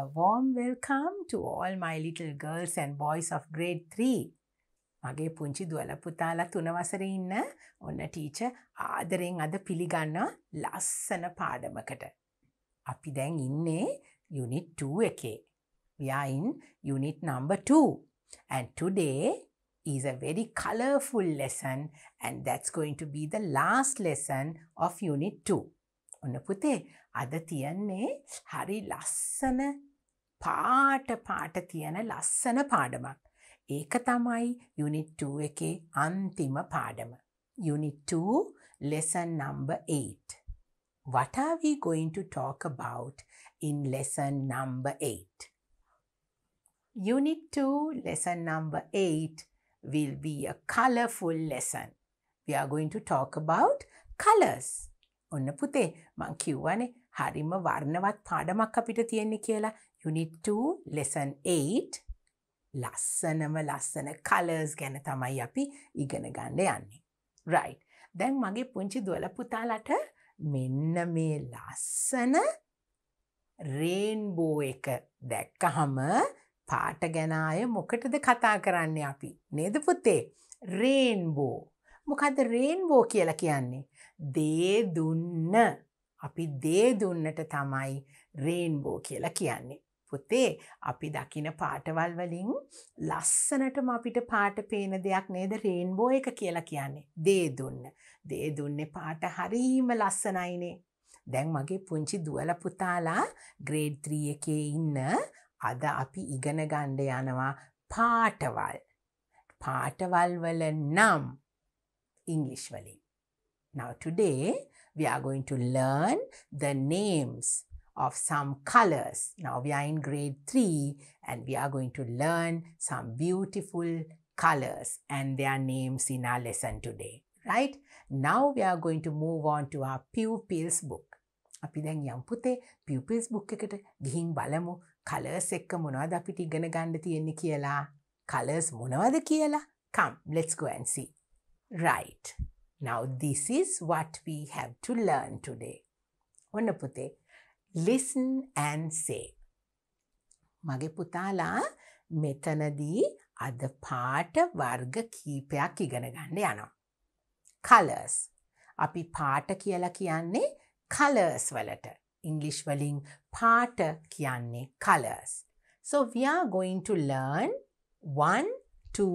A warm welcome to all my little girls and boys of grade 3. මගේ පුංචි දුවල පුතාලා තුනවසර ඉන්න ඔන්න ටීච ආදරෙන් අද පිළිගන්න ලස්සන පාඩමකට. අපි දැන් ඉන්නේ යුනිට් 2 එකේ. We are in unit number 2 and today is a very colorful lesson and that's going to be the last lesson of unit 2. ඔන්න පුතේ අද තියන්නේ හරි ලස්සන පාට පාට තියෙන ලස්සන පාඩමක්. ඒක තමයි යුනිට් 2 එකේ අන්තිම පාඩම. Unit 2 lesson number 8. What are we going to talk about in lesson number 8? Unit 2 lesson number 8 will be a colorful lesson. We are going to talk about colors. ඔන්න පුතේ මං කිව්වනේ හරිම වර්ණවත් පාඩමක් අපිට තියෙන්නේ කියලා යුනිට් 2 ලෙසන් 8 ලස්සනම ලස්සන කලර්ස් ගැන තමයි අපි ඉගෙන ගන්න යන්නේ. රයි් දැන් මගේ පුංචි දුවල පුතාලට මෙන්න මේ ලස්සන රේන්බෝ එක දැක්කහම පාට ගැනාය මොකටද කතා කරන්නේ අපි නේද පුතේ රේන්බෝ මොකද රේන්බෝ කියලා කියන්නේ දේ දුන්න අපි දේ දුන්නට තමයි රේන්බෝ කියලා කියන්නේ පුතේ අපි දකින පාටවල් වලින් ලස්සනටම අපිට පාට පේන දෙයක් නේද රේන්බෝ එක කියලා කියන්නේ. දේ දුන්න. දේ දුන්නේ පාට හරීම ලස්සනයිනේ. දැන් මගේ පුංචි දුවල පුතාලා ග්‍රේඩ් 3 එකේ ඉන්න අද අපි ඉගෙන ගන්න යනවා පාටවල්. පාටවල් වල නම් English වලින්. Now today we are going to learn the names of some colors. Now we are in grade 3 and we are going to learn some beautiful colors and their names in our lesson today. Right? Now we are going to move on to our pupils book. අපි දැන් යම් පුතේ pupils book එකට ගිහින් බලමු colors එක්ක මොනවද අපිට ඉගෙන ගන්න තියෙන්නේ කියලා. Colors මොනවද කියලා? Come, let's go and see. Right. Now this is what we have to learn today. ඔන්න පුතේ listen and say. මගේ පුතාලා මෙතනදී අද පාට වර්ග කීපයක් ඉගෙන ගන්න යනවා. colors අපි පාට කියලා කියන්නේ colors වලට. English වලින් පාට කියන්නේ colors. So we are going to learn 1 2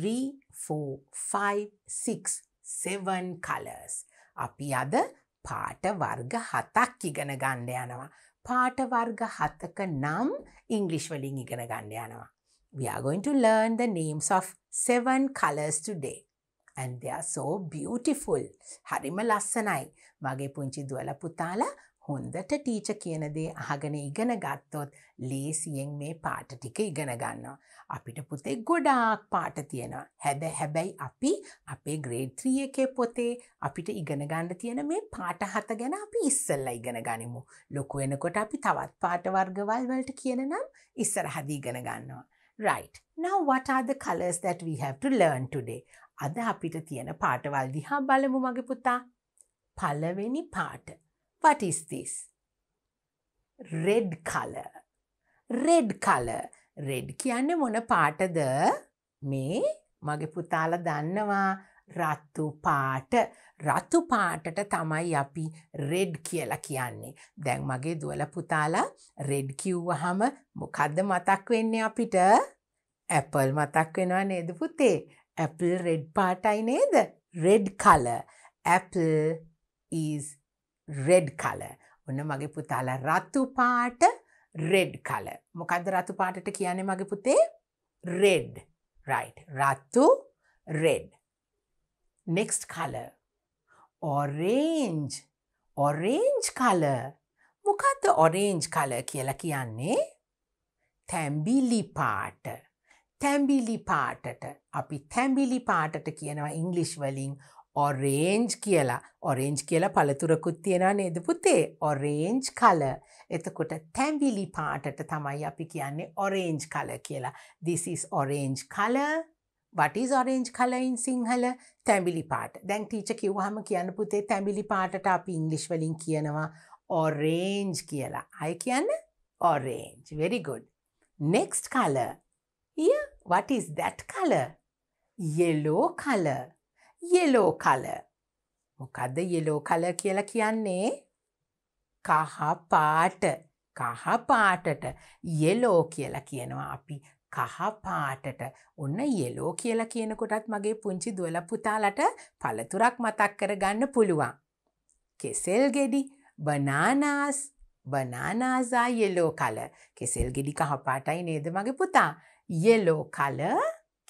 3 4 5 6 7 colors. අපි අද පාට වර්ග හතක් ඉගෙන ගණ්ඩ යනවා. පාට වර්ග හතක නම් ඉංගලිශ්වලින් ඉගෙන ගණ්ඩ යනවා. We are going to learn the names of seven colors today. And they are so beautiful. හරිම ලස්සනයි. මගේ පුංචි දුවල පුතාලා හොන්දට ටීච කියන දේ අහගෙන ඉගෙන ගත්තොත් ලේසියෙන් මේ පාට ටික ඉගෙන ගන්නවා. අපිට පුතේ ගොඩාක් පාට තියෙනවා. හැබැ හැබැයි අපි අපේ ග්‍රේඩ්ත්‍රී එකේ පොතේ අපිට ඉගෙන ගන්න තියෙන මේ පාට හත ගැන අපි ඉස්සල්ලා ඉගෙන ගනිමු. ලොකු වෙනකොට අපි තවත් පාට වර්ගවල් වලට කියන නම් ඉස්සරහදී ඉගෙන ගන්නවා. Right. Now what are the colors that we have to learn today? අද අපිට තියෙන පාටවල් දිහා බලමු මගේ පුතා. පළවෙනි පාට What is this? Red color. Red color. Red කියන්නේ මොන පාටද? මේ මගේ පුතාලා දන්නවා රතු පාට රතු පාටට තමයි අපි රෙඩ් කියලා කියන්නේ. දැන් මගේ දුවල පුතාලා රෙඩ් කිව්වහම මොකද්ද මතක් වෙන්නේ අපිට? ඇපල් මතක් වෙනවා නේද පුතේ? ඇපල් රෙඩ් පාටයි නේද? Red color. apple is red colour ඔන්න මගේ පුතාල රතුපාට රෙඩ් කල මොකද රතුපාටට කියන්නේ මගේ පුතේ රෙඩ් රයි් රත්තු රෙඩ් නෙක්ස්ට කල ඔරේන්ජ් ඔරේන්ජ් කල මොකක්ද ඔරේන්ජ් කල කියලා කියන්නේ තැම්බිලි පාට තැම්බිලි පාටට අපි තැම්බිලි පාටට කියනවා ඉංගලිෂ් වලින් ඔරේන්ජ් කියලා ඔරේන්ජ් කියලා පළතුරකුත් තියෙනවා නේද පුතේ ඔරේන්ජ් කල එතකොට තැම්බිලි පාටට තමයි අපි කියන්නේ ඔරේන්ජ් කල කියලා දිසිස් ඔරේන්ජ් කල වටිස් ඔරේන්ජ් කලයින් සිංහල තැඹිලි පාට දැන් ටීච කිව්වහම කියන්න පුතේ තැඹිලි පාටට අපි ඉංගලිෂ් වලින් කියනවා ඔරේන්ජ් කියලා අය කියන්න orange very good next color here what is that color yellow color yellow colour. මොකදද යෙලෝ කල කියලා කියන්නේ? කහ පාට කහ පාටට යෙලෝ කියලා කියනවා අපි කහ පාටට ඔන්න යෙලෝ කියලා කියනකොටත් මගේ පුංචි දුවල පුතාලට පළතුරක් මතක් කරගන්න පුළුවන්. කෙසෙල් ගෙඩි බනානාස් බනානාසා යෙලෝ කල කෙසෙල් ගෙඩි කහපාටයි නේද මගේ පුතා යෙලෝ කල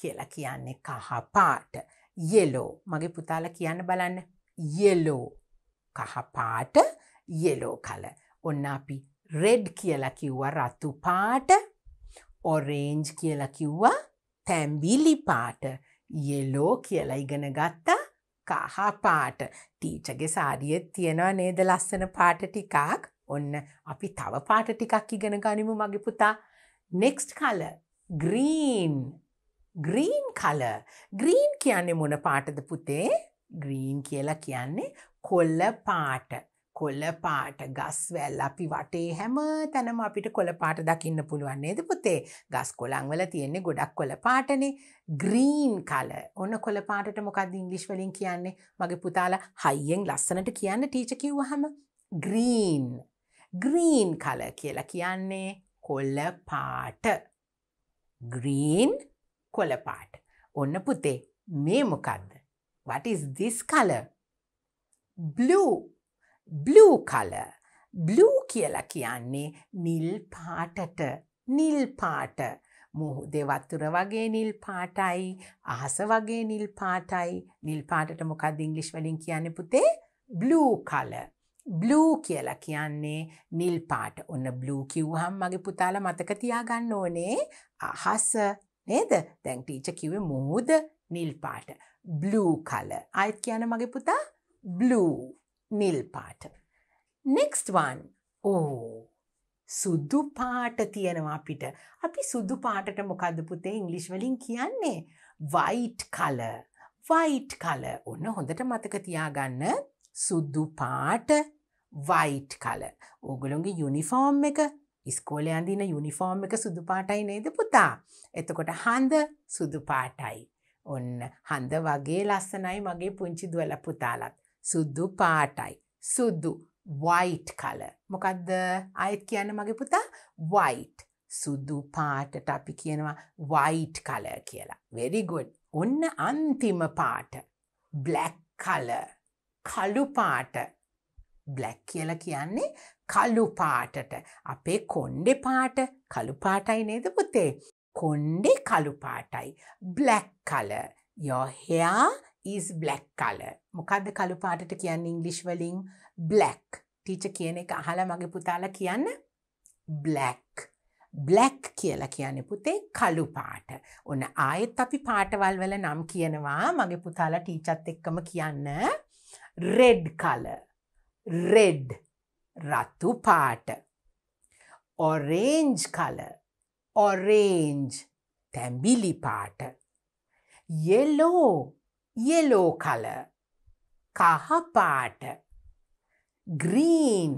කියලා කියන්නේ කහපාට යෙලෝ මගේ පුතාල කියන්න බලන්න යෙලෝ කහපාට යෙලෝ කල ඔන්න අපි රෙඩ් කියලා කිව්වා රතු පාට ඔරේන්ජ් කියලා කිව්වා තැම්බිලි පාට යෙලෝ කියලා ඉගෙන ගත්තා කහපාට ටීචගේ සාරියත් තියෙනවා නේද ලස්සන පාට ටිකක් ඔන්න අපි තව පාට ටිකක් ඉගෙන ගනිමු මගේ පුතා නෙක්ස්ට් කල ග්‍රීන් ග්‍රීන් කල ග්‍රීන් කියන්නේ මොන පාටද පුතේ ග්‍රීන් කියලා කියන්නේ කොල්ල පාට කොල්ල පාට ගස් වැල් අපි වටේ හැම තැනම අපිට කොළ පාට දකින්න පුළුවන් නේද පුතේ ගස් කොළන්වල තියෙන්නේ ගොඩක් කොළ පාටනේ ග්‍රීන් කල ඔන්න කොළ පාටට මොකක්ද ඉංග්ලිෂ් වලින් කියන්නේ මගේ පුතාලා හයියෙන් ලස්සනට කියන්න ටීච කිව්වහම ග්‍රීන් ග්‍රීන් කල කියලා කියන්නේ කොළ පාට ග්‍රීන් කොළපාට. ඔන්න පුතේ මේ මොකක්ද. What is this color? Blue. Blue color. Blue කියලා කියන්නේ නිල් පාටට නිල් පාට මුහුදේ වතුර වගේ නිල් පාටයි අහස වගේ නිල් පාටයි නිල් පාටට මොකක්ද ඉංග්ලිෂ් වලින් කියන්නේ පුතේ බ්ලූ කලර් බ්ලූ කියලා කියන්නේ නිල් පාට ඔන්න බ්ලූ කිව්වහම මගේ පුතාලා මතක තියාගන්න ඕනේ අහස නේද දැන් ටීච කිවේ මුහුද නිල් පාට බ්ලූ කල අයත් කියන මගේ පුතා බ්ලූ නිල් පාට next one ඕ සුදු පාට තියෙනවා අපිට අපි සුදු පාටට මොකද පුතේ ඉංග්ලිෂ් වලින් කියන්නේ white color white color ඔන්න හොඳට මතක තියාගන්න සුදු පාට white color ඕගොල්ලෝගේ යුනිෆෝම් එක ඉස්කෝල අඳන යුනිෆෝර්ම් එක සුදු පාටයි නේද පුතා. එතකොට හඳ සුදු පාටයි. ඔන්න හඳ වගේ ලස්සනයි මගේ පුංචි දුවල පුතාලත්. සුද්දු පාටයි. සුද්දු වයිට් කල. මොකක්ද අයත් කියන්න මගේ පුතා වයිට්. සුදු පාටට අපි කියනවා වයිට් කල කියලා. වෙරිගොඩ් ඔන්න අන්තිම පාට. බ්ලැක් කල. කළු පාට බ්ලැක් කියල කියන්නේ කළු පාටට අපේ කොන්්ඩෙ පාට කළු පාටයි නේද පුතේ කොන්්ඩෙ කළු පාටයි බ්ලැක් කල යොහයා is black color. මොකද්ද කළු පාටට කියන්නේ ඉංග්‍රීසි වලින් black. ටීචර් කියන එක අහලා මගේ පුතාලා කියන්න black. black කියලා කියන්නේ පුතේ කළු පාට. ඔන්න ආයෙත් අපි පාටවල් වල නම් කියනවා මගේ පුතාලා ටීචර්ත් එක්කම කියන්න red color. red රතු පාට orange color orange තැඹිලි පාට yellow yellow color කහ පාට green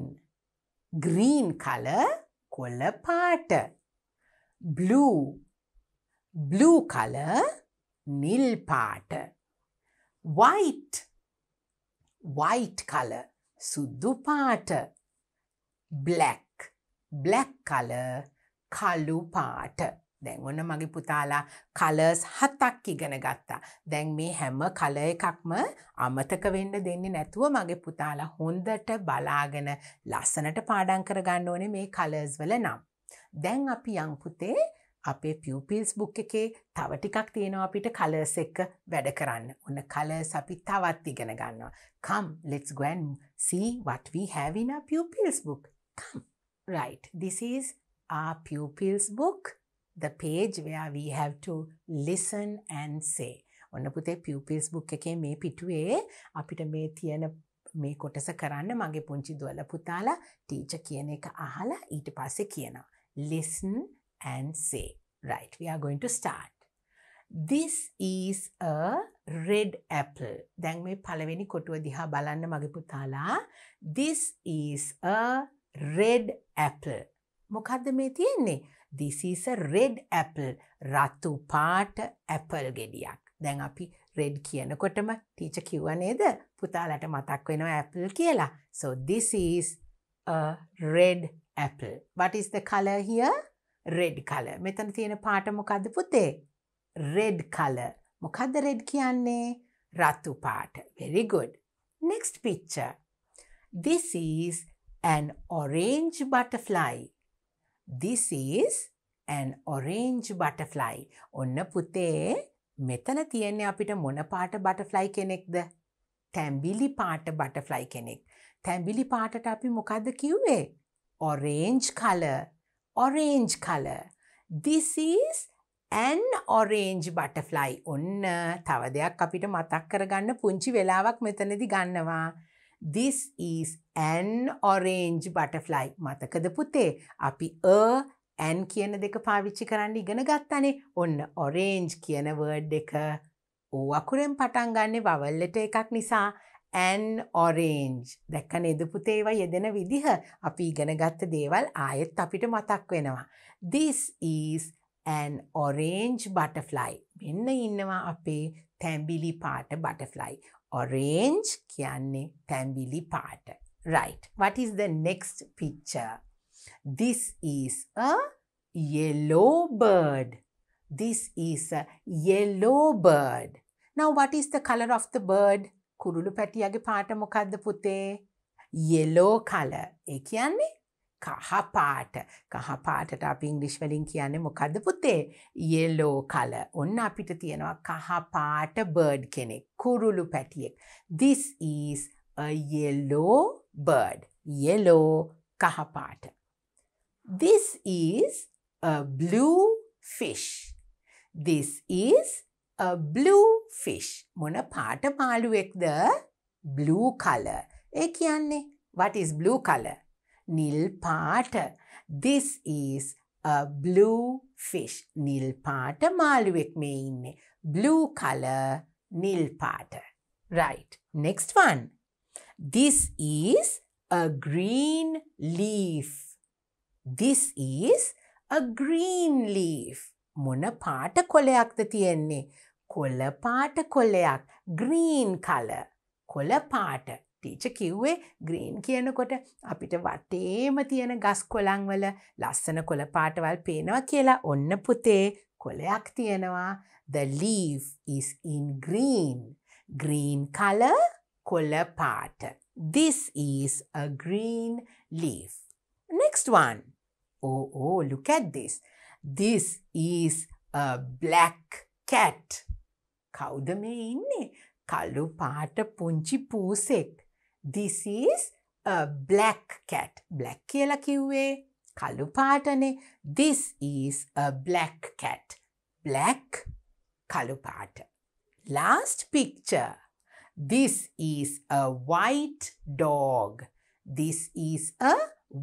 green color කොළ පාට blue blue color නිල් පාට white white color සුදු පාට black black color කළු පාට දැන් ඔන්න මගේ පුතාලා කලර්ස් හතක් ඉගෙන ගත්තා. දැන් මේ හැම කල එකක්ම අමතක වෙන්න දෙන්නේ නැතුව මගේ පුතාලා හොඳට බලාගෙන ලස්සනට පාඩම් කරගන්න ඕනේ මේ කලර්ස් වල නම්. දැන් අපි යම් පුතේ අපේ පියපිල්ස් බුක් එකේ තව ටිකක් තියෙනවා අපිට කලර්ස් එක්ක වැඩ කරන්න. ඔන්න කලර්ස් අපි තවත් ඉගෙන ගන්නවා. Come, let's go and see what we have in our pupils book. Come. Right, this is our pupils book, the page where we have to listen and say. ඔන්න පුතේ පියපිල්ස් බුක් එකේ මේ පිටුවේ අපිට මේ තියෙන මේ කොටස කරන්න මගේ පුංචි දුවල පුතාලා ටීච කියන එක අහලා ඊට පස්සේ කියනවා. Listen and say. Right, we are going to start. This is a red apple. දැන් මේ පළවෙනි කොටුව දිහා බලන්න මගේ පුතාලා. This is a red apple. මොකක්ද මේ තියෙන්නේ? This is a red apple. රතු පාට apple ගෙඩියක්. දැන් අපි red කියනකොටම ටීචර් කිව්වා නේද? පුතාලට මතක් වෙනවා apple කියලා. So this is a red apple. What is the color here? Red colour මෙතන තියෙන පාට මොකද පුතේ රෙඩ් කල මොකද රෙඩ් කියන්නේ රත්තු පාට very good next picture this is an orange butterfly this is an orange butterfly ඔන්න පුතේ මෙතන තියෙන්නේ අපිට මොන පාට butterfly කෙනෙක්ද තැඹිලි පාට butterfly කෙනෙක් තැඹිලි පාටට අපි මොකද්ද කිව්වේ orange color orange color. This is an orange butterfly. ඔන්න තව දෙයක් අපිට මතක් කරගන්න පුංචි වෙලාවක් මෙතනදි ගන්නවා. This is an orange butterfly. මතකද පුතේ? අපි a an කියන දෙක පාවිච්චි කරන්න ඉගෙන ගත්තනේ. ඔන්න orange කියන word එක O අකුරෙන් පටන් ගන්නෙ vowel එකක් නිසා ඇන් ඔරේන්ජ් දැක්කන එදපුතේව යෙදෙන විදිහ අපි ඉගෙනගත්ත දේවල් ආයෙත් අපිට මතක් වෙනවා. This is an orange butterfly. මෙන්න ඉන්නවා අපේ තැම්බිලි පාට butterfly. Orange කියන්නේ තැම්බිලි පාට. Right. What is the next picture? This is a yellow bird. This is a yellow bird. Now, what is the color of the bird? කුරුළු පැටියගේ පාට මොකක්ද පුතේ යෙලෝ කල ඒ කියන්නේ කහ පාට කහ පාටට අපි ඉංග්‍රිෂ් වලින් කියන්නේ මොකද්ද පුතේ යෙලෝ කල ඔන්න අපිට තියෙනවා කහ පාට බර්ඩ් කෙනෙක් කුරුළු පැටියෙක් this is a yellow bird yellow කහ පාට this is a blue fish this is a blue fish මොන පාට මාළුවෙක්ද blue color ඒ කියන්නේ what is blue color නිල් පාට this is a blue fish නිල් පාට මාළුවෙක් මේ ඉන්නේ blue color නිල් පාට right next one this is a green leaf this is a green leaf මොන පාට කොලයක්ද තියෙන්නේ කොල්ල පාට කොල්ලයක් ග්‍රීන් කල කොල පාට ටීච කිව්වේ ග්‍රීන් කියනකොට අපිට වටේම තියෙන ගස් කොළංවල ලස්සන කොළ පාටවල් පේනවා කියලා ඔන්න පුතේ කොලයක් තියෙනවා the leaf is in green. Green color කොළ පාට. This is a green leaf. Next one. Oh, oh, look at this. This is a black cat. කවුද මේ ඉන්නේ? කළු පාට පුංචි පූසෙක්. This is a black cat. black කියලා කිව්වේ කළු පාටනේ. This is a black cat. black කළු පාට. Last picture. This is a white dog. This is a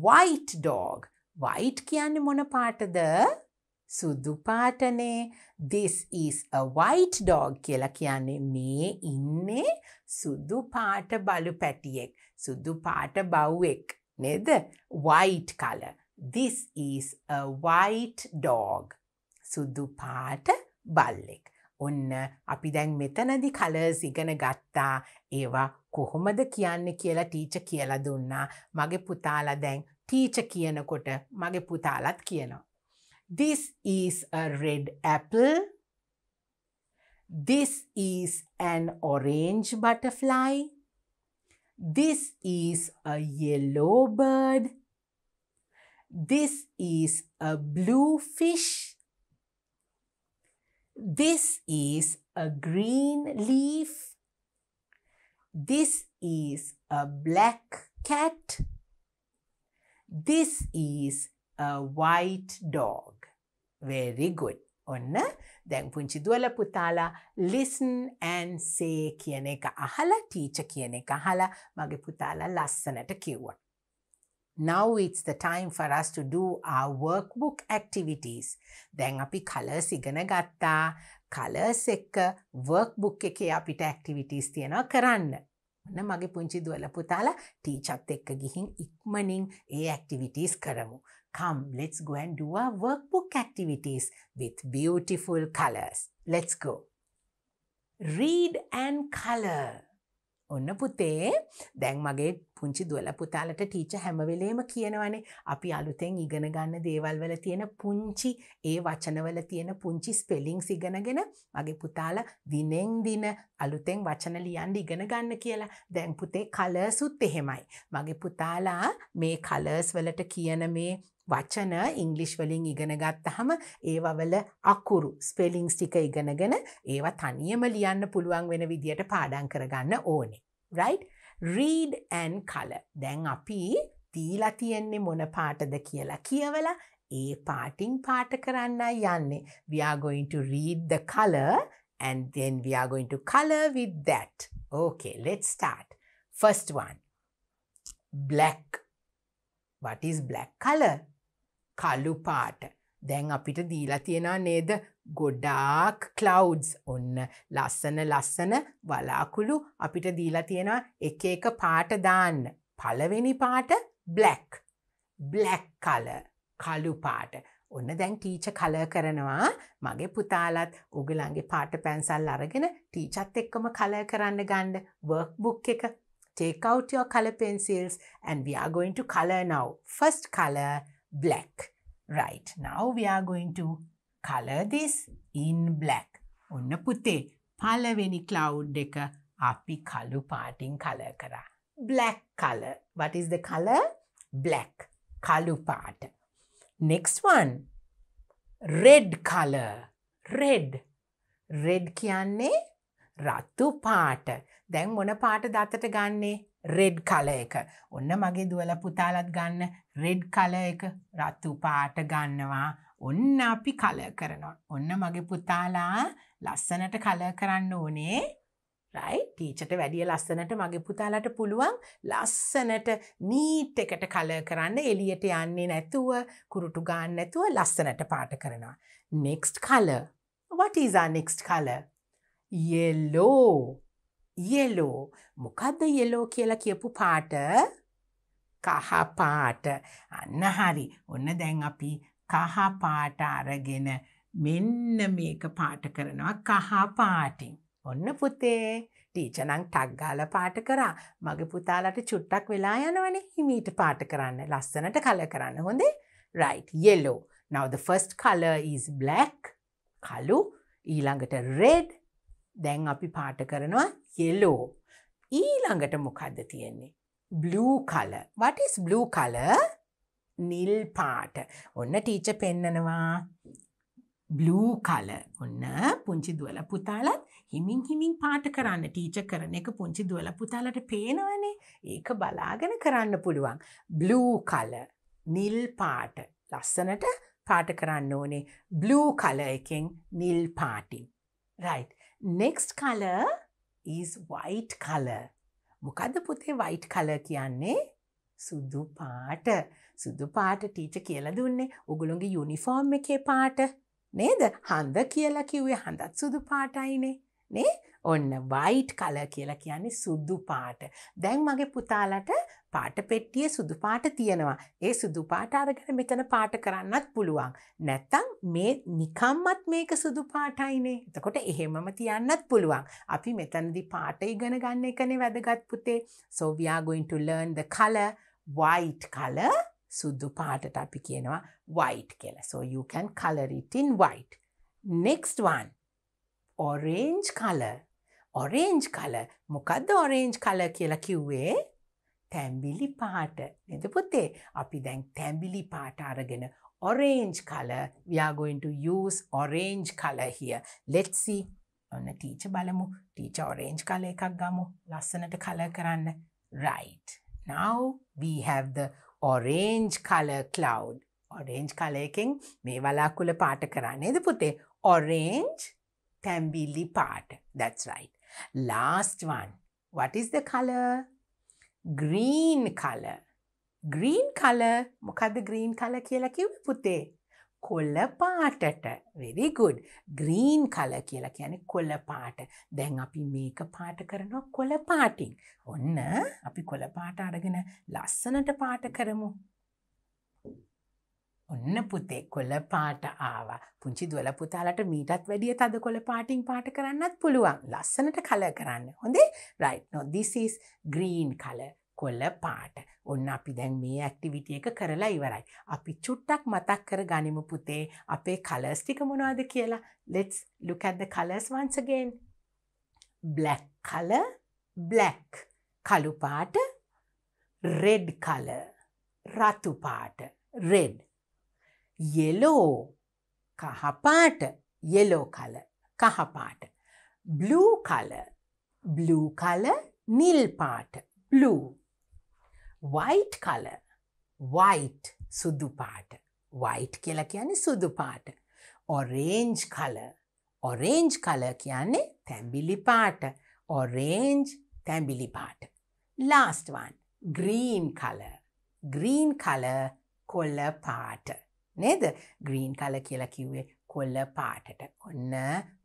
white dog. white කියන්නේ මොන පාටද? සුදු පාටනේ this is a white dog කියලා කියන්නේ මේ ඉන්නේ සුදු පාට බලු පැටියෙක් සුදු පාට බව්වෙක් නේද white color this is a white dog සුදු පාට බල්ලෙක් ඔන්න අපි දැන් මෙතනදි කලර්ස් ඉගෙන ගත්තා ඒවා කොහොමද කියන්නේ කියලා ටීච කියලා දුන්නා මගේ පුතාලා දැන් ටීච කියනකොට මගේ පුතාලත් කියනවා This is a red apple. This is an orange butterfly. This is a yellow bird. This is a blue fish. This is a green leaf. This is a black cat. This is a white dog. Very good ඔන්න දැන් පුංචි දුවල පුතාලා ලිස්න් and සේ කියන එක අහලා ටීච කියන එක අහලා මගේ පුතාලා ලස්සනට කිව්වා. Now it's the time for us to do our workbook activities. දැන් අපි colors ඉගෙන ගත්තා. colors එක workbook එකේ අපිට activities තියෙනවා කරන්න. ඔන්න මගේ පුංචි දුවල පුතාලා ටීචත් එක්ක ගිහින් ඉක්මනින් ඒ activities කරමු. Come, let's go and do our workbook activities with beautiful colors. Let's go. Read and color. ඔන්න පුතේ දැන් මගේ පුංචි දුවල පුතාලට ටීච හැමවෙලේම කියනවනේ අපි අලුතෙන් ඉගෙන ගන්න දේවල් වල තියෙන පුංචි ඒ වචනවල තියෙන පුංචි ස්පෙලිංස් ඉගෙනගෙන මගේ පුතාල දිනෙන් දින අලුතෙන් වචන ලියන්න ඉගෙන ගන්න කියලා දැන් පුතේ කලර්සුත් එහෙමයි මගේ පුතාලා මේ කලර්ස් වලට කියන මේ වචන ඉංගලිෂ් වලින් ඉගෙන ගත්තහම ඒවවල අකුරු ස්පෙලිංස් ටික ඉගෙනගෙන ඒවා තනියම ලියන්න පුළුවන් වෙන විදියට පාඩම් කරගන්න ඕනේ. right? read and color. දැන් අපි දීලා තියෙන්නේ මොන පාටද කියලා කියවලා ඒ පාටින් පාට කරන්න යන්නේ. we are going to read the color and then we are going to color with that. Okay, let's start. First one. Black. What is black color? කලු පාට. දැන් අපිට දීලා තියෙනා නේද ගොඩාක් කලව්ස් ඔන්න ලස්සන ලස්සන වලාකුළු අපිට දීලා තියෙන එක එක පාට දාන්න. පළවෙනි පාට බ්ලක්. බ්ලක් කල කලු පාට. ඔන්න දැන් ටීච කල කරනවා මගේ පුතාලත් ඔගලන්ගේ පාට පැන්සල් අරගෙන ටීචත් එක්කම කල කරන්න ගණ්ඩ වර්ක් බුක් එක. Take out your color pencils and we are going to color now. First color black. Right, now we are going to color this in black. ඔන්න පුතේ පලවෙනි cloud එක අපි කළු පාටින් color කරා. Black color. What is the color? Black. කළු පාට. Next one. Red color. Red. Red කියන්නේ රතු පාට. දැන් මොන පාට දතට ගන්නේ? රෙඩ් කල එක ඔන්න මගේ දුවල පුතාලත් ගන්න රෙඩ් කල එක රත්තු පාට ගන්නවා ඔන්න අපි කල කරනවා ඔන්න මගේ පුතාලා ලස්සනට කල කරන්න ඕනේ රයි ටීචට වැඩිය ලස්සනට මගේ පුතාලට පුළුවන් ලස්සනට නීට් එකට කල කරන්න එලියට යන්නේ නැතුව කුරුටු ගන්න නැතුව ලස්සනට පාට කරනවා නෙක්ස්ට් කල what is our next color yellow යෙලෝ මොකක්ද යෙලෝ කියලා කියපු පාට කහපාට අන්න හරි ඔන්න දැන් අපි කහපාට අරගෙන මෙන්න මේක පාට කරනවා කහපාටින්. ඔන්න පුතේ ටීචනං ටක්ගාල පාට කරා මගේ පුතාලට චුට්ටක් වෙලා යනවන හිමීට පාට කරන්න ලස්සනට කල කරන්න හොඳේ right yellow now the first color is black කලු ඊළඟට red දැන් අපි පාට කරනවා යෙලෝ. ඊළඟට මොකක්ද තියෙන්නේ. බ්ලූ කල වටස් බ්ලූ කල නිල් පාට ඔන්න ටීච පෙන්නනවා බ්ලූ කල ඔන්න පුංචි දුවල පුතාලත් හිමින් හිමින් පාට කරන්න ටීච කරන එක පුංචි දුවල පුතාලට පේනවනේ ඒක බලාගෙන කරන්න පුළුවන් බ්ලූ කල නිල් පාට ලස්සනට පාට කරන්න ඕනේ බ්ලූ කල එකෙන් නිල් පාටි right Next color is white color. මොකද පුතේ white color කියන්නේ? සුදු පාට. සුදු පාට ටීචර් කියලා දුන්නේ. ඔගොල්ලෝගේ යුනිෆෝම් එකේ පාට. නේද? හඳ කියලා කිව්වේ හඳත් සුදු පාටයිනේ. නේ? ඔන්න වයිට් කලර් කියලා කියන්නේ සුදු පාට. දැන් මගේ පුතාලට පාට පෙට්ටිය සුදු පාට තියෙනවා. ඒ සුදු පාට අරගෙන මෙතන පාට කරන්නත් පුළුවන්. නැත්තම් මේ නිකම්මත් මේක සුදු පාටයිනේ. එතකොට එහෙමම තියන්නත් පුළුවන්. අපි මෙතනදී පාට ඉගෙන ගන්න එකනේ වැදගත් පුතේ. So we are going to learn the color white color. සුදු පාටට අපි කියනවා white කියලා. So you can color it in white. Next one. Orange color. Orange colour මොකක්ද ඔරේන්ජ් කල කියලා කිව්වේ තැම්බිලි පාට නද පුතේ අපි දැන් තැම්බිලි පාට අරගෙන orange color. We are going to use orange color here. Let's see. ඔන්න ටීච බලමු. ටීච orange color එකක් ගමු. ලස්සනට color කරන්න. Right. Now we have the orange color cloud. orange color එකෙන් මේ වලාකුළ පාට කරන්නේ නේද පුතේ? orange තැඹිලි පාට. That's right. Last one. What is the color? Green color. Green colour මොකද ග්‍රීන් කල කියලා කිව් පුතේ කොල්ල පාටට වෙරිගුඩ් ග්‍රීන් කල කියලා කියන කොල පාට දැන් අපි මේක පාට කරනවා කොල පාටිං ඔන්න අපි කොල පාට අරගෙන ලස්සනට පාට කරමු ඔන්න පුතේ කොළ පාට ආවා. පුංචි දුවල පුතාලට මීටත් වැඩිය තද කොළ පාටින් පාට කරන්නත් පුළුවන්. ලස්සනට කල කරන්න. හොඳේ? right no this is green color. කොළ පාට. ඔන්න අපි දැන් මේ ඇක්ටිවිටි එක කරලා ඉවරයි. අපි චුට්ටක් මතක් කර ගනිමු පුතේ අපේ colors ටික මොනවද කියලා. let's look at the colors once again. black color black කළු පාට red color රතු පාට red yellow කහපාට yellow color කහපාට blue color blue color නිල් පාට blue white color white සුදු පාට white කියලා කියන්නේ සුදු පාට orange color orange color කියන්නේ තැඹිලි පාට orange තැඹිලි පාට last one green color green color කොළ පාට නේද ග්‍රීන් කල කියලා කිව්වේ කොල්ල පාටට ඔන්න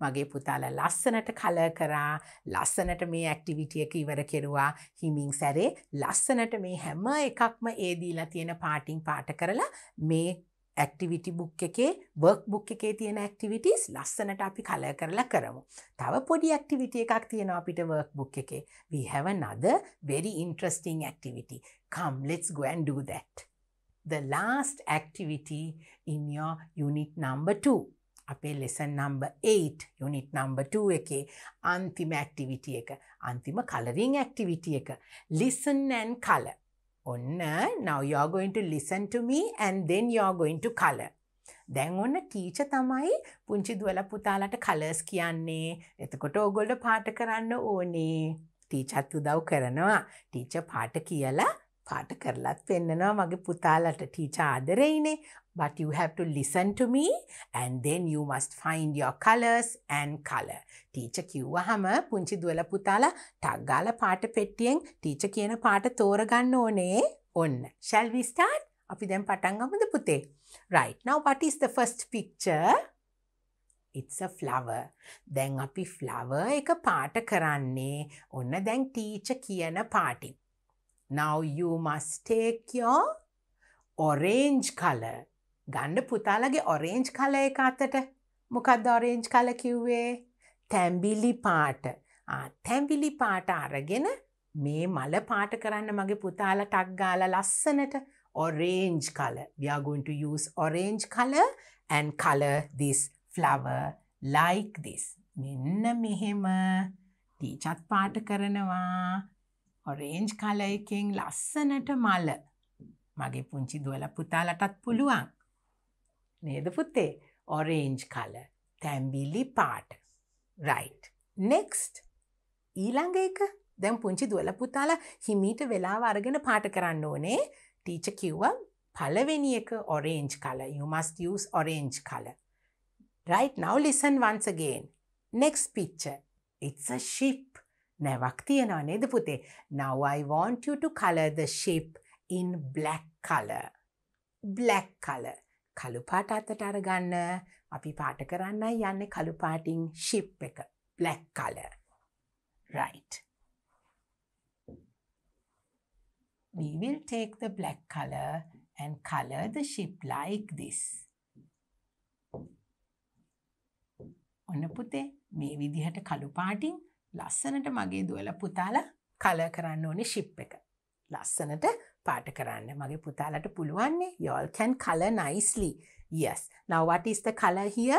මගේ පුතාල ලස්සනට කල කරා ලස්සනට මේ ඇක්ටිවිටියක ඉවර කෙරුවා හිමින් සැරේ ලස්සනට මේ හැම එකක්ම ඒදීලා තියෙන පාටිං පාට කරලා මේ ඇක්ටිවිටි බුක් එකේ බර්ක් බුක් එකේ තියෙන ඇක්ටිවිටස් ලස්සනට අපි කල කරලා කරමු. තව පොඩි ඇක්ටිවිටිය එකක් තියෙන අපිට වර්ක් බුක් එකේ. We have another very interesting activity. Come, let's go and do that. the last activity in your unit number 2. අපේ ලෙසන් number 8 unit number 2 එකේ අන්තිම activity එක අන්තිම coloring activity එක listen and color ඔන්න now you are going to listen to me and then you are going to color දැන් ඔන්න ටීච තමයි පුංචි දුවල පුතාලට කලර්ස් කියන්නේ එතකොට ඕගොල්ලෝ පාට කරන්න ඕනේ ටීචත් උදව් කරනවා ටීච පාට කියලා පාට කරලත් පෙන්න්නනවා මගේ පුතාලට ටීච ආදරයිනේ but you have to listen to me and then you must find your colors and color. ටීච කිව්වහම පුංචි දුවල පුතාලා ටක්ගාල පාට පෙට්ටියෙන් ටීච කියන පාට තෝරගන්න ඕනේ ඔන්න. Shall we start? අපි දැන් පටන්ගමද පුතේ. Right. Now what is the first picture? It's a flower. දැන් අපි flower එක පාට කරන්නේ. ඔන්න දැන් ටීච කියන පාටින්. Now you must take your orange color. ගන්න පුතාලගේ ඔරේන්ජ් කල එක අතට මොකක්ද ඔරේන්ජ් කල කිව්වේ තැම්බිලි පාට තැම්බිලි පාට අරගෙන මේ මල පාට කරන්න මගේ පුතාල ටක් ගාල ලස්සනට orange color. We are going to use orange color and color this flower like this. මෙන්න මෙහෙම ටීචත් පාට කරනවා ඔරේන්ජ් කලයකෙන් ලස්සනට මල මගේ පුංචි දුවල පුතාලටත් පුළුවන්. නේද පුත්තේ ඔරේන්ජ් කල තැම්බිලි පාට රයිට් නෙක්ස්ට ඊළඟ එක දැම් පුංචි දුවල පුතාල හිමීට වෙලා වර්ගෙන පාට කරන්න ඕනේ ටීච කිව්ව පලවෙනි එක ඔරේන්ජ් කල යුමස්ට ස් orange colour right now listen once again next picture it's a ship නැවක් තියෙනවා නේද පුතේ now I want you to color the ship in black color black color කළු පාට අතට අරගන්න අපි පාට කරන්නයි යන්නේ කළු පාටින් ශිප් එක black color right we will take the black color and color the ship like this ඔන්න පුතේ මේ විදිහට කළු පාටින් ලස්සනට මගේ දුවල පුතාල කල කරන්න ඕනේ ශිප් එක. ලස්සනට පාට කරන්න මගේ පුතාලට පුළුවන්නේ යෝල් කැන් කල නයිස්ලි යස් නවටස්ත කලහිය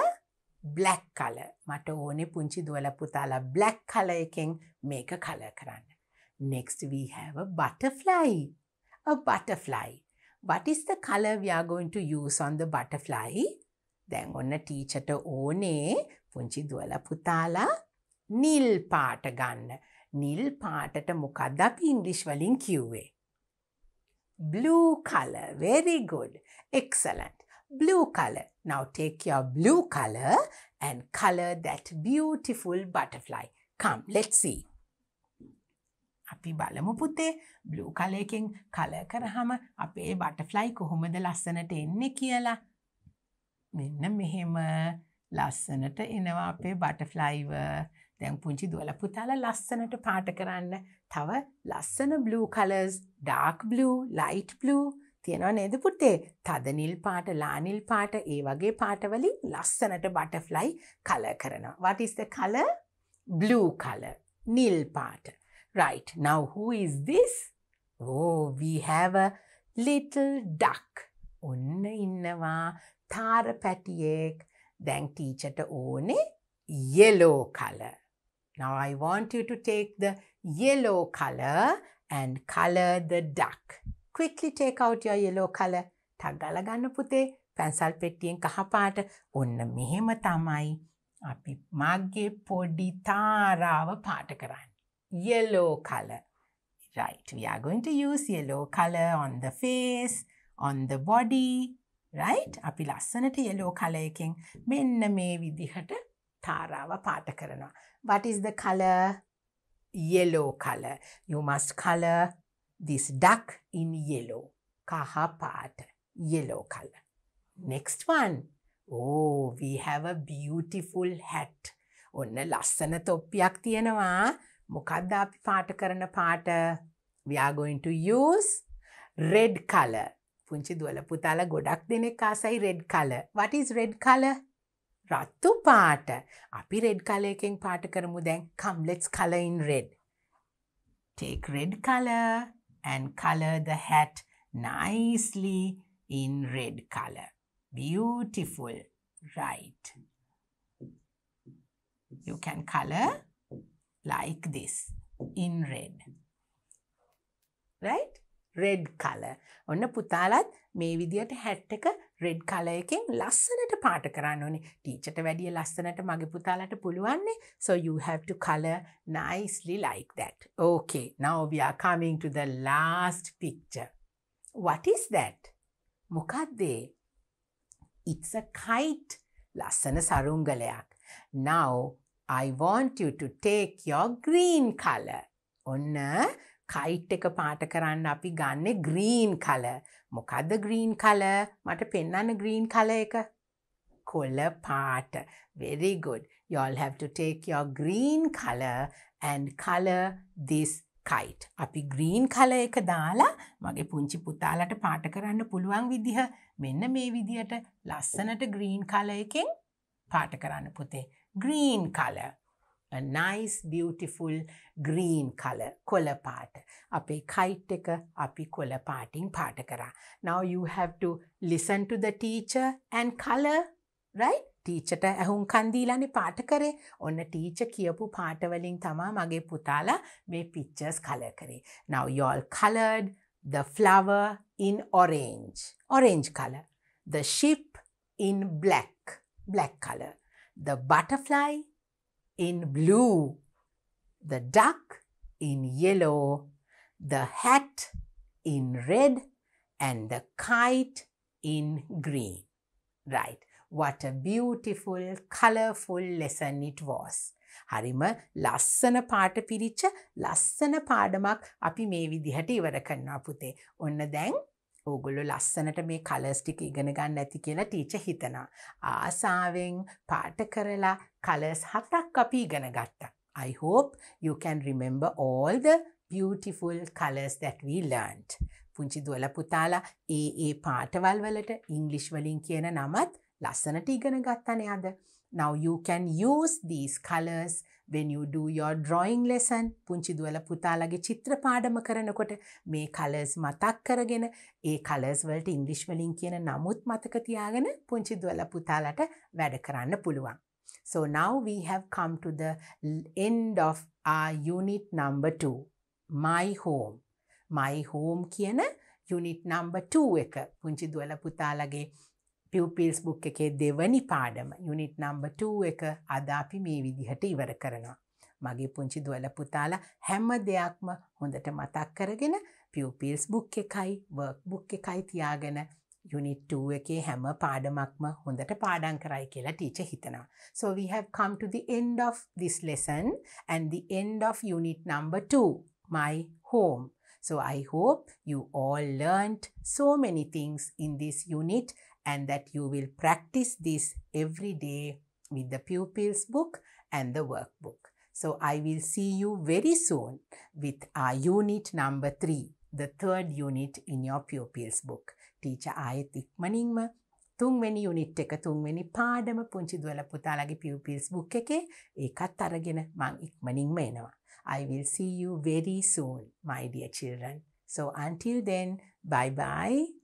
බ්ලක් කල මට ඕනෙ පුංචි දුවල පුතාලා බ්ලක් කල එකෙන් මේක කල කරන්න. Next we have a butterfly. A butterfly. What is the color we are going to use on the butterfly? දැන් ඔන්න ටීචට ඕනේ පුංචි දුවල පුතාලා නිල් පාට ගන්න. නිල් පාටට මොකක්ද අපි ඉංග්ලිෂ් වලින් කිව්වේ. Blue color, very good, excellent. Blue color. Now take your blue color and color that beautiful butterfly. Come, let's see. අපි බලමු පුතේ බ්ලූ කලයකින් කලර් කරහම අපේ බටෆ්ලයි කොහොමද ලස්සනට එන්නේ කියලා මෙන්න මෙහෙම ලස්සනට එනවා අපේ බටෆ්ලයිව දැන් පුංචි දුවල පුතාල ලස්සනට පාට කරන්න තව ලස්සන blue colours dark blue light blue තියෙනවා නේද පුතේ තදනිල් පාට ලානිල් පාට ඒ වගේ පාටවලින් ලස්සනට බටෆ්ලයි කලර් කරනවා what is the color blue color nil පාට right now who is this oh we have a little duck ඔන්න ඉන්නවා තාර පැටියෙක් දැන් ටීචට ඕනේ yellow color. Now I want you to take the yellow color and color the duck. Quickly take out your yellow color. ටක්ගල ගන්න පුතේ pencil පෙට්ටියෙන් කහපාට ඔන්න මෙහෙම තමයි අපි මගේ පොඩි තාරාව පාට කරන්න. Yellow color. Right, we are going to use yellow color on the face, on the body, right අපි ලස්සනට යෙලෝ කලයකින් මෙන්න මේ විදිහට තාරාව පාට කරනවා. What is the color? Yellow color. You must color this duck in yellow. කහ පාට. Yellow color. Next one. Oh, we have a beautiful hat. ඔන්න ලස්සන තොප්පියක් තියෙනවා. මොකද්ද අපි පාට කරන පාට? We are going to use red color. පුංචි දුවල පුතාල ගොඩක් දෙනෙක් ආසයි රෙඩ් කල වටිස් රෙඩ් කල රත්තු පාට අපි රෙඩ් කලයකෙන් පාට කරමු දැන් කම්ලෙට්ස් කලයින් red take red color and color the hat nicely in red color beautiful right you can color like this in red right red colour. ඔන්න පුතාලත් මේ විදියට හැට්ටක රෙඩ් කලයකින් ලස්සනට පාට කරන්න ඕනේ ටීචට වැඩිය ලස්සනට මගේ පුතාලට පුළුවන්නේ so you have to color nicely like that. Okay, now we are coming to the last picture. What is that? මොකක්දේ? It's a kite. ලස්සන සරුංගලයක්. Now I want you to take your green color. ඔන්න kite එක පාට කරන්න අපි ගන්න green colour මොකද green කල මට පෙන්න්න ග්‍රීන් කල එක කොල පාට very good you'll have to take your green color and color this kite අපි green color එක දාලා මගේ පුංචි පුතාලට පාට කරන්න පුළුවන් විදිහ මෙන්න මේ විදිහට ලස්සනට green color එකෙන් පාට කරන්න පුතේ green color a nice beautiful green color කොළ පාට අපේ kite එක අපි කොළ පාටින් පාට කරා now you have to listen to the teacher and color right ටීචට ඇහුම් කන්දීලානෙ පාට කරේ ඔන්න ටීච කියපු පාටවලින් තමා මගේ පුතාලා මේ පිච්චස් කල කරේ. Now you all colored the flower in orange, orange color. The ship in black, black color. The butterfly in blue, the duck in yellow, the hat in red, and the kite in green. Right. What a beautiful, colorful lesson it was. හරිම ලස්සන පාට පිරිච්ච ලස්සන පාඩමක් අපි මේ විදිහට ඉවර කරනවා පුතේ. ඔන්න දැන් ඕගොල්ලො ලස්සනට මේ කලස් ටික ඉගෙන ගන්න ඇති කියලා ටීච හිතනවා. ආසාවෙන් පාට කරලා කලස් හතක් අපි ඉගෙන ගත්තා. I hope you can remember all the beautiful colors that we learned. පුංචි දුවල පුතාලා ඒ ඒ පාටවල් වලට ඉංග්ලිෂ් වලින් කියන නමත් ලස්සනට ඉගෙන ගත්තනේ අද. Now you can use these colors when you do your drawing lesson පුංචි දුවල පුතාලගේ චිත්‍ර පාඩම කරනකොට මේ colors මතක් කරගෙන ඒ colors වලට ඉංග්‍රීසි වලින් කියන නමුත් මතක තියාගෙන පුංචි දුවල පුතාලට වැඩ කරන්න පුළුවන්. So now we have come to the end of our unit number 2 my home. my home කියන unit number 2 එක පුංචි දුවල පුතාලගේ පිව්පිල්ස් බුක් එකේ දෙවනි පාඩම යුනිට් නම්බ2 එක අදාපි මේ විදිහට ඉවර කරනවා. මගේ පුංචි දුවල පුතාලා හැම දෙයක්ම හොඳට මතක් කරගෙන පිව්පිල්ස් බුක් එකයි වර්ක් බුක් එකයි තියාගෙන යුනිට් 2 එකේ හැම පාඩමක්ම හොඳට පාඩම් කරයි කියලා ටීචර් හිතනවා. So we have come to the end of this lesson and the end of unit number 2, my home. So I hope you all learnt so many things in this unit and that you will practice this every day with the pupils book and the workbook. So I will see you very soon with our unit number 3, the third unit in your pupils book. ටීච ආයෙත් ඉක්මනින්ම තුන්වැනි unit එක තුන්වැනි පාඩම පුංචි දුවල පුතාලගේ පියවපිල්ස් book එකේ ඒකත් අරගෙන මං ඉක්මනින්ම එනවා. I will see you very soon, my dear children. So until then, bye bye.